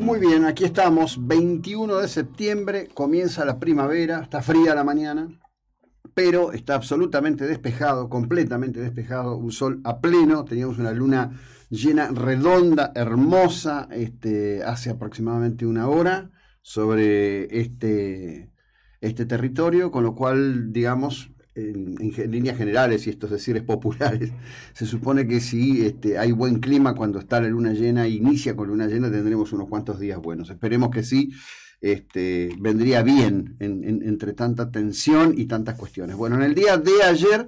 Muy bien, aquí estamos, 21 de septiembre, comienza la primavera, está fría la mañana, pero está absolutamente despejado, completamente despejado, un sol a pleno, teníamos una luna llena, redonda, hermosa, este, hace aproximadamente una hora sobre este, este territorio, con lo cual, digamos, en, líneas generales, y estos es populares, se supone que si este, hay buen clima cuando está la luna llena, inicia con luna llena, tendremos unos cuantos días buenos. Esperemos que sí, este, vendría bien entre tanta tensión y tantas cuestiones. Bueno, en el día de ayer,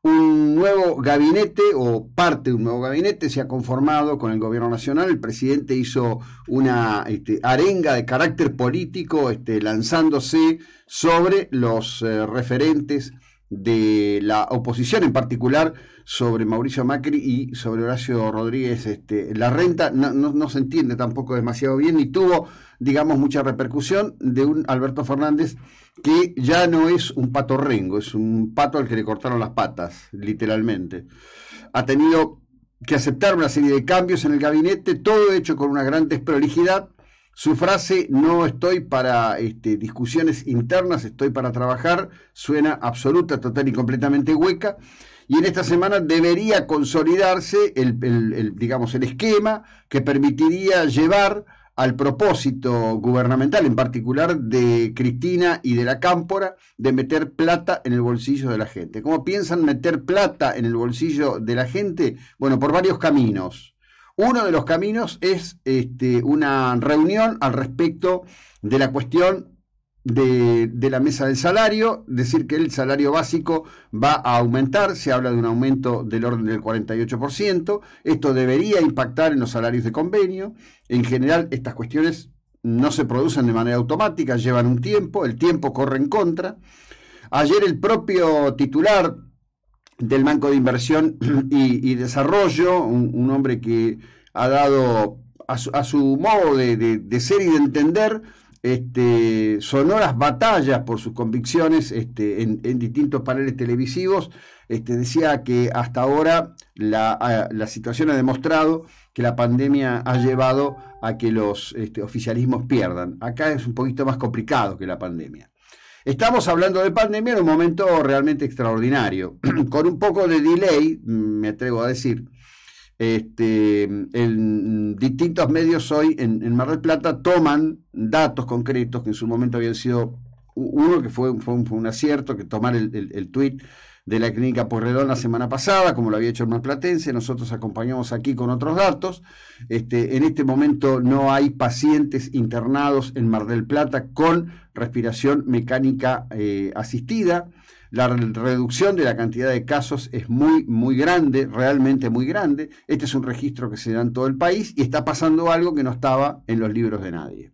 un nuevo gabinete o parte de un nuevo gabinete se ha conformado con el gobierno nacional. El presidente hizo una este, arenga de carácter político, lanzándose sobre los eh, referentes de la oposición en particular sobre Mauricio Macri y sobre Horacio Rodríguez este, la renta no, no, no, se entiende tampoco demasiado bien y tuvo digamos mucha repercusión de un Alberto Fernández que ya no es un pato rengo es un pato al que le cortaron las patas literalmente ha tenido que aceptar una serie de cambios en el gabinete todo hecho con una gran desprolijidad su frase, no estoy para este, discusiones internas, estoy para trabajar, suena absoluta, total y completamente hueca. Y en esta semana debería consolidarse el, digamos, el esquema que permitiría llevar al propósito gubernamental, en particular de Cristina y de la Cámpora, de meter plata en el bolsillo de la gente. ¿Cómo piensan meter plata en el bolsillo de la gente? Bueno, por varios caminos. Uno de los caminos es este, una reunión al respecto de la cuestión de, la mesa del salario, decir que el salario básico va a aumentar, se habla de un aumento del orden del 48%, esto debería impactar en los salarios de convenio, en general estas cuestiones no se producen de manera automática, llevan un tiempo, el tiempo corre en contra. Ayer el propio titular del Banco de Inversión y, Desarrollo, un hombre que ha dado a su, modo de, ser y de entender este, sonoras batallas por sus convicciones este, en, distintos paneles televisivos. Este, decía que hasta ahora la, ah, la, situación ha demostrado que la pandemia ha llevado a que los oficialismos pierdan. Acá es un poquito más complicado que la pandemia. Estamos hablando de pandemia en un momento realmente extraordinario, con un poco de delay, me atrevo a decir, este, en distintos medios hoy en, Mar del Plata toman datos concretos que en su momento habían sido uno que fue, fue, un, acierto, que tomar el, el, el tweet de la Clínica Porredón la semana pasada, como lo había hecho el platense Nosotros acompañamos aquí con otros datos. Este, en este momento no hay pacientes internados en Mar del Plata con respiración mecánica eh, asistida. La reducción de la cantidad de casos es muy, muy grande, realmente muy grande. Este es un registro que se da en todo el país y está pasando algo que no estaba en los libros de nadie.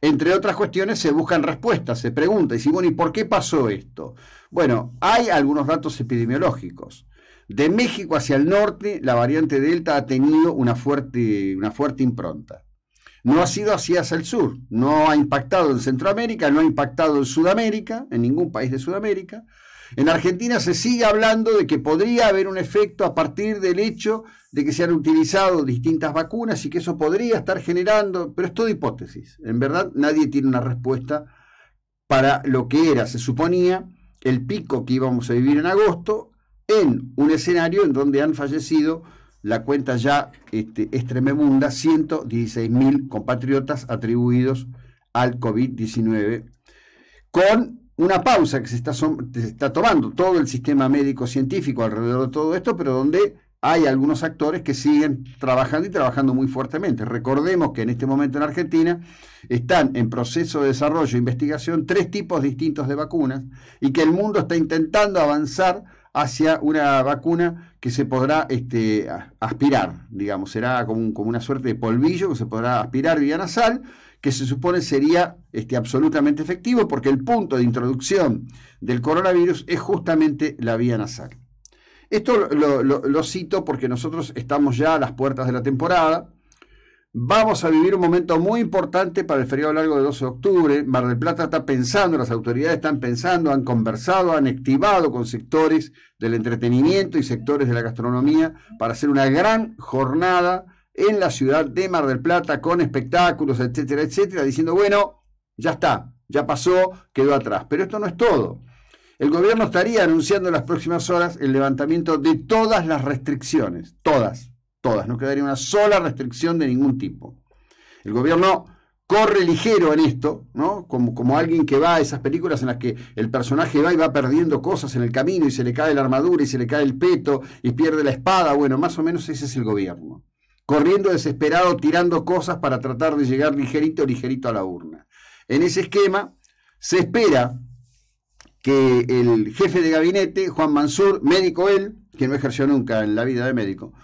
Entre otras cuestiones se buscan respuestas, se pregunta, y si, ¿y por qué pasó esto? Bueno, hay algunos datos epidemiológicos. De México hacia el norte, la variante Delta ha tenido una fuerte, una fuerte impronta. No ha sido así hacia el sur, no ha impactado en Centroamérica, no ha impactado en Sudamérica, en ningún país de Sudamérica. En Argentina se sigue hablando de que podría haber un efecto a partir del hecho de que se han utilizado distintas vacunas y que eso podría estar generando, pero es todo hipótesis. En verdad nadie tiene una respuesta para lo que era, se suponía, el pico que íbamos a vivir en agosto en un escenario en donde han fallecido la cuenta ya este, 116.000 compatriotas atribuidos al COVID-19, con una pausa que se está, tomando todo el sistema médico-científico alrededor de todo esto, pero donde hay algunos actores que siguen trabajando y trabajando muy fuertemente. Recordemos que en este momento en Argentina están en proceso de desarrollo e investigación tres tipos distintos de vacunas y que el mundo está intentando avanzar hacia una vacuna que se podrá este, aspirar, digamos, será como, como una suerte de polvillo que se podrá aspirar vía nasal que se supone sería este, absolutamente efectivo porque el punto de introducción del coronavirus es justamente la vía nasal. Esto lo, cito porque nosotros estamos ya a las puertas de la temporada. Vamos a vivir un momento muy importante para el feriado largo del 12 de octubre. Mar del Plata está pensando, las autoridades están pensando, han conversado, han activado con sectores del entretenimiento y sectores de la gastronomía para hacer una gran jornada en la ciudad de Mar del Plata con espectáculos, etcétera, etcétera, diciendo, bueno, ya está, ya pasó, quedó atrás. Pero esto no es todo. El gobierno estaría anunciando en las próximas horas el levantamiento de todas las restricciones, todas, todas, no quedaría una sola restricción de ningún tipo. El gobierno corre ligero en esto, ¿no? Como, como, alguien que va a esas películas en las que el personaje va y va perdiendo cosas en el camino y se le cae la armadura y se le cae el peto y pierde la espada. Bueno, más o menos ese es el gobierno corriendo desesperado, tirando cosas para tratar de llegar ligerito, ligerito a la urna. En ese esquema, se espera que el jefe de gabinete, Juan Mansur, médico él, que no ejerció nunca en la vida de médico,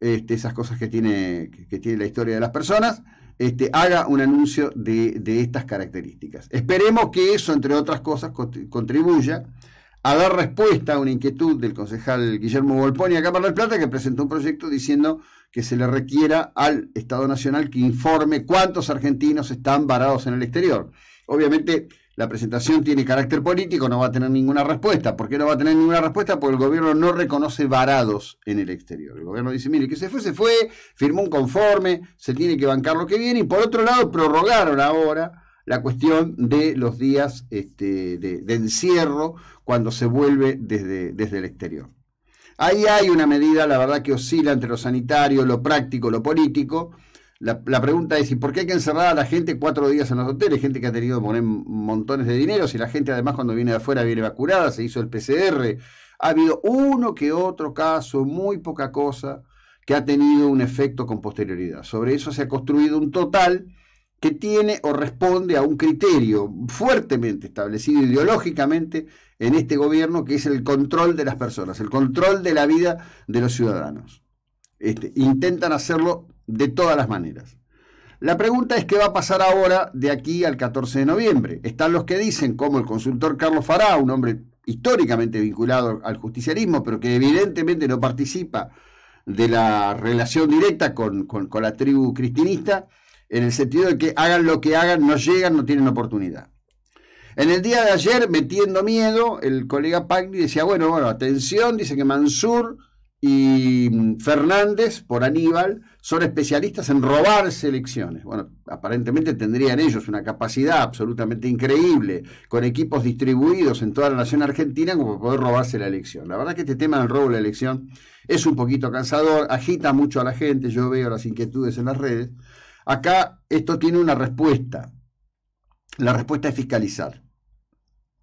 este, esas cosas que tiene, que tiene la historia de las personas, este, haga un anuncio de, de estas características. Esperemos que eso, entre otras cosas, contribuya a dar respuesta a una inquietud del concejal Guillermo Volponi acá para del Plata, que presentó un proyecto diciendo que se le requiera al Estado Nacional que informe cuántos argentinos están varados en el exterior. Obviamente la presentación tiene carácter político, no va a tener ninguna respuesta. ¿Por qué no va a tener ninguna respuesta? Porque el gobierno no reconoce varados en el exterior. El gobierno dice, mire, que se fue, se fue, firmó un conforme, se tiene que bancar lo que viene, y por otro lado prorrogaron ahora la cuestión de los días este, de, encierro cuando se vuelve desde, desde el exterior. Ahí hay una medida, la verdad, que oscila entre lo sanitario, lo práctico, lo político. La, la, pregunta es, ¿y por qué hay que encerrar a la gente cuatro días en los hoteles? Gente que ha tenido que poner montones de dinero, si la gente además cuando viene de afuera viene vacunada, se hizo el PCR. Ha habido uno que otro caso, muy poca cosa, que ha tenido un efecto con posterioridad. Sobre eso se ha construido un total que tiene o responde a un criterio fuertemente establecido ideológicamente en este gobierno, que es el control de las personas, el control de la vida de los ciudadanos. Este, intentan hacerlo de todas las maneras. La pregunta es qué va a pasar ahora de aquí al 14 de noviembre. Están los que dicen, como el consultor Carlos Fará, un hombre históricamente vinculado al justicialismo, pero que evidentemente no participa de la relación directa con, con la tribu cristinista, en el sentido de que hagan lo que hagan, no llegan, no tienen oportunidad. En el día de ayer, metiendo miedo, el colega Pagni decía, bueno, bueno, atención, dice que Mansur y mm, Fernández, por Aníbal, son especialistas en robarse elecciones. Bueno, aparentemente tendrían ellos una capacidad absolutamente increíble, con equipos distribuidos en toda la nación argentina, como para poder robarse la elección. La verdad que este tema del robo de la elección es un poquito cansador, agita mucho a la gente, yo veo las inquietudes en las redes, Acá esto tiene una respuesta. La respuesta es fiscalizar.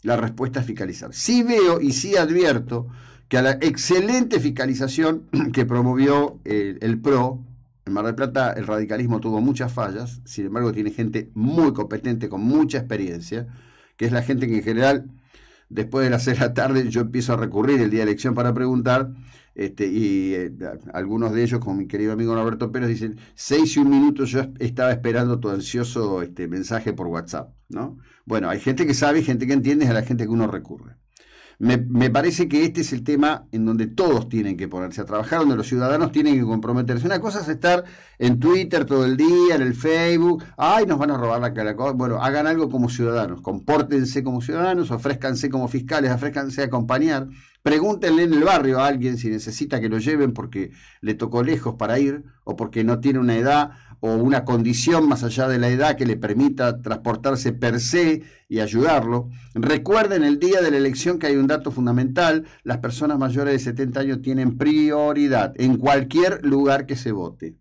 La respuesta es fiscalizar. Sí veo y sí advierto que a la excelente fiscalización que promovió el, PRO, en Mar del Plata el radicalismo tuvo muchas fallas, sin embargo tiene gente muy competente, con mucha experiencia, que es la gente que en general, después de las 6 de la tarde, yo empiezo a recurrir el día de elección para preguntar, este, y eh, algunos de ellos, como mi querido amigo Roberto Pérez, dicen, seis y un minuto yo estaba esperando tu ansioso este, mensaje por WhatsApp, ¿no? Bueno, hay gente que sabe y gente que entiende, es a la gente que uno recurre. Me, parece que este es el tema en donde todos tienen que ponerse a trabajar, donde los ciudadanos tienen que comprometerse. Una cosa es estar en Twitter todo el día, en el Facebook, ay, nos van a robar la cara Bueno, hagan algo como ciudadanos, compórtense como ciudadanos, ofrézcanse como fiscales, ofrézcanse a acompañar, pregúntenle en el barrio a alguien si necesita que lo lleven porque le tocó lejos para ir o porque no tiene una edad o una condición más allá de la edad que le permita transportarse per se y ayudarlo. Recuerden el día de la elección que hay un dato fundamental, las personas mayores de 70 años tienen prioridad en cualquier lugar que se vote.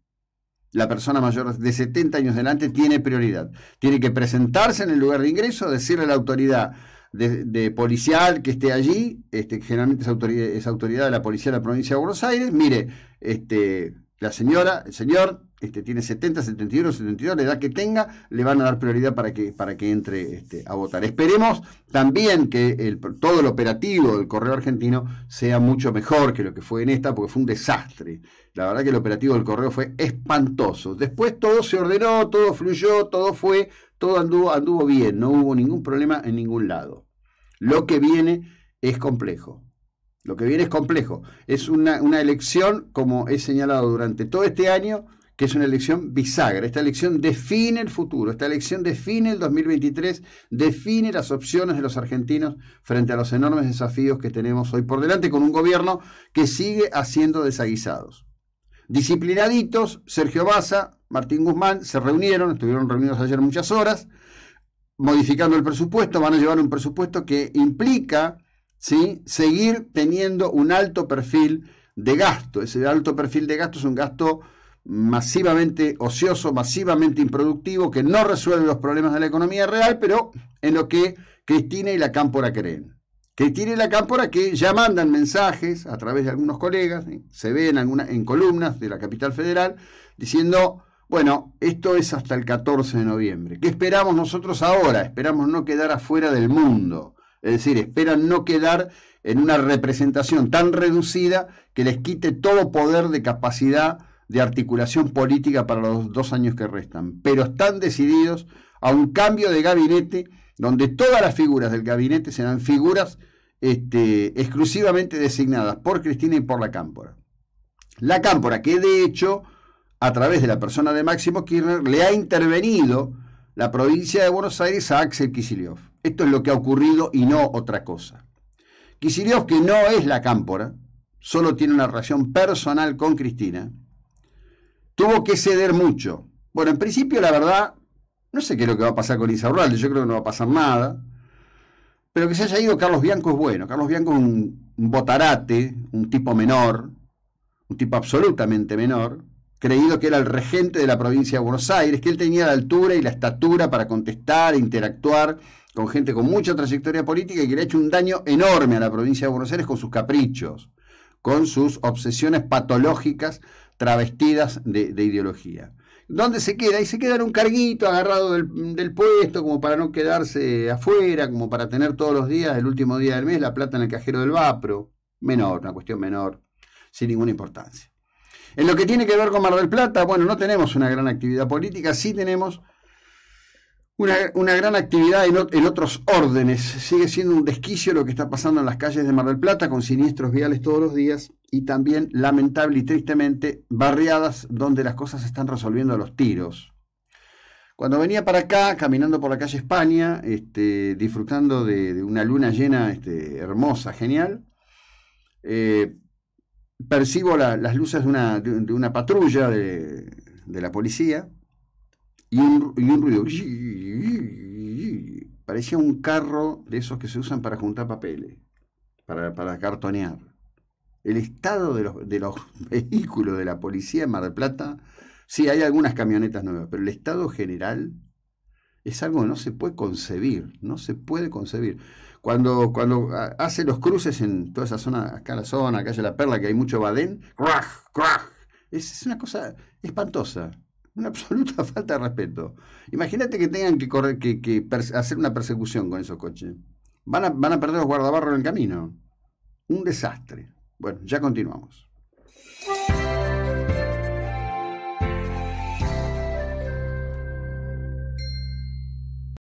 La persona mayor de 70 años delante tiene prioridad. Tiene que presentarse en el lugar de ingreso, decirle a la autoridad de, policial que esté allí, este, generalmente es autoridad, es autoridad de la policía de la provincia de Buenos Aires, mire, este, la señora, el señor, este, tiene 70, 71, 72, la edad que tenga, le van a dar prioridad para que, para que entre este, a votar. Esperemos también que el, todo el operativo del correo argentino sea mucho mejor que lo que fue en esta, porque fue un desastre. La verdad que el operativo del correo fue espantoso. Después todo se ordenó, todo fluyó, todo fue, todo anduvo, anduvo bien, no hubo ningún problema en ningún lado. Lo que viene es complejo. Lo que viene es complejo. Es una, elección, como he señalado durante todo este año, que es una elección bisagra. Esta elección define el futuro, esta elección define el 2023, define las opciones de los argentinos frente a los enormes desafíos que tenemos hoy por delante con un gobierno que sigue haciendo desaguisados. Disciplinaditos, Sergio Baza, Martín Guzmán se reunieron, estuvieron reunidos ayer muchas horas, modificando el presupuesto, van a llevar un presupuesto que implica ¿sí? seguir teniendo un alto perfil de gasto. Ese alto perfil de gasto es un gasto masivamente ocioso, masivamente improductivo, que no resuelve los problemas de la economía real, pero en lo que Cristina y la Cámpora creen. Cristina y la Cámpora que ya mandan mensajes a través de algunos colegas, se ven en, en columnas de la capital federal, diciendo, bueno, esto es hasta el 14 de noviembre. ¿Qué esperamos nosotros ahora? Esperamos no quedar afuera del mundo. Es decir, esperan no quedar en una representación tan reducida que les quite todo poder de capacidad de articulación política para los dos años que restan. Pero están decididos a un cambio de gabinete donde todas las figuras del gabinete serán figuras este, exclusivamente designadas por Cristina y por la Cámpora. La Cámpora, que de hecho, a través de la persona de Máximo Kirchner, le ha intervenido la provincia de Buenos Aires a Axel Kicillof. Esto es lo que ha ocurrido y no otra cosa. Kicillof, que no es la cámpora, solo tiene una relación personal con Cristina, tuvo que ceder mucho. Bueno, en principio, la verdad, no sé qué es lo que va a pasar con Insaurralde, yo creo que no va a pasar nada. Pero que se haya ido Carlos Bianco es bueno. Carlos Bianco es un, un botarate, un tipo menor, un tipo absolutamente menor, creído que era el regente de la provincia de Buenos Aires, que él tenía la altura y la estatura para contestar, interactuar con gente con mucha trayectoria política y que le ha hecho un daño enorme a la provincia de Buenos Aires con sus caprichos, con sus obsesiones patológicas travestidas de, ideología. ¿Dónde se queda? Y se queda en un carguito agarrado del, del, puesto, como para no quedarse afuera, como para tener todos los días, el último día del mes, la plata en el cajero del Vapro. Menor, una cuestión menor, sin ninguna importancia. En lo que tiene que ver con Mar del Plata, bueno, no tenemos una gran actividad política, sí tenemos una, gran actividad en, otros órdenes. Sigue siendo un desquicio lo que está pasando en las calles de Mar del Plata, con siniestros viales todos los días y también, lamentable y tristemente, barriadas donde las cosas se están resolviendo a los tiros. Cuando venía para acá, caminando por la calle España, este, disfrutando de, una luna llena este, hermosa, genial, eh, percibo las luces de una, de una patrulla de la policía y un, ruido. Parecía un carro de esos que se usan para juntar papeles, para, cartonear. El estado de los, vehículos de la policía en Mar del Plata, sí, hay algunas camionetas nuevas, pero el estado general es algo que no se puede concebir, no se puede concebir. Cuando, cuando ah, hace los cruces en toda esa zona, acá la zona, calle La Perla, que hay mucho badén, es, una cosa espantosa. Una absoluta falta de respeto. Imagínate que tengan que, correr, que, hacer una persecución con esos coches. Van a, van a perder los guardabarros en el camino. Un desastre. Bueno, ya continuamos.